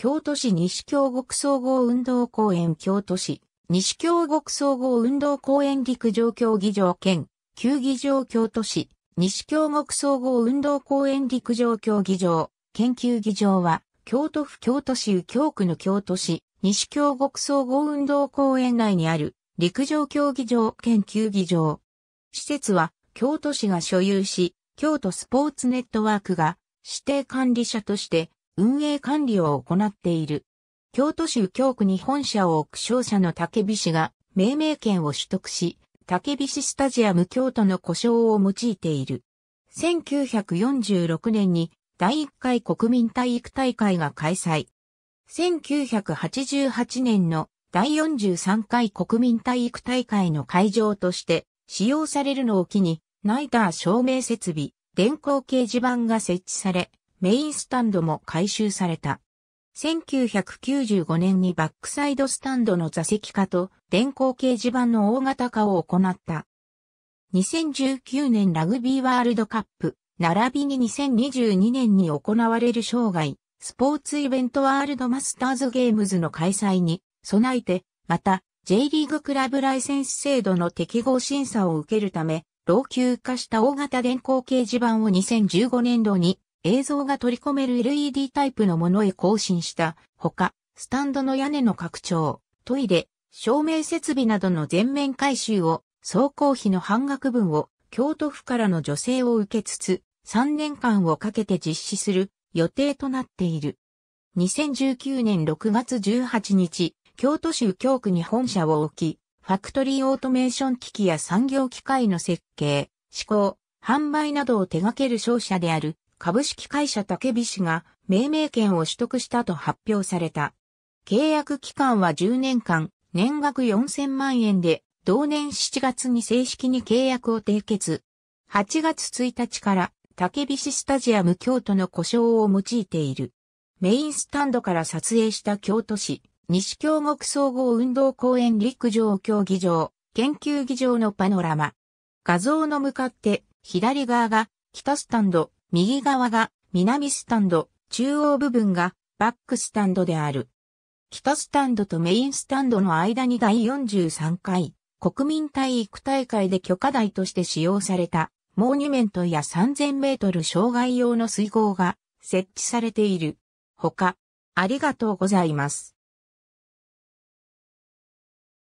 京都市西京極総合運動公園京都市西京極総合運動公園陸上競技場兼球技場京都市西京極総合運動公園陸上競技場研究技場は京都府京都市右京区の京都市西京極総合運動公園内にある陸上競技場兼究技場。施設は京都市が所有し、京都スポーツネットワークが指定管理者として運営管理を行っている。京都州京区に本社を置く商社の竹菱が命名権を取得し、竹菱スタジアム京都の故障を用いている。1946年に第1回国民体育大会が開催。1988年の第43回国民体育大会の会場として使用されるのを機に、ナイター照明設備、電光掲示板が設置され、メインスタンドも改修された。1995年にバックサイドスタンドの座席化と電光掲示板の大型化を行った。2019年ラグビーワールドカップ、並びに2022年に行われる生涯、スポーツイベントワールドマスターズゲームズの開催に備えて、また J リーグクラブライセンス制度の適合審査を受けるため、老朽化した大型電光掲示板を2015年度に映像が取り込める LED タイプのものへ更新したほか、スタンドの屋根の拡張、トイレ、照明設備などの全面改修を、総工費の半額分を京都府からの助成を受けつつ、3年間をかけて実施する予定となっている。2019年6月18日、京都市右京区に本社を置き、ファクトリーオートメーション機器や産業機械の設計、施工、販売などを手掛ける商社である株式会社竹菱氏が命名権を取得したと発表された。契約期間は10年間、年額4000万円で、同年7月に正式に契約を締結。8月1日から竹菱スタジアム京都の故障を用いている。メインスタンドから撮影した京都市、西京極総合運動公園陸上競技場、研究技場のパノラマ。画像の向かって左側が北スタンド、右側が南スタンド、中央部分がバックスタンドである。北スタンドとメインスタンドの間に第43回国民体育大会で許可台として使用されたモーニュメントや3000メートル障害用の水濠が設置されている。他、ありがとうございます。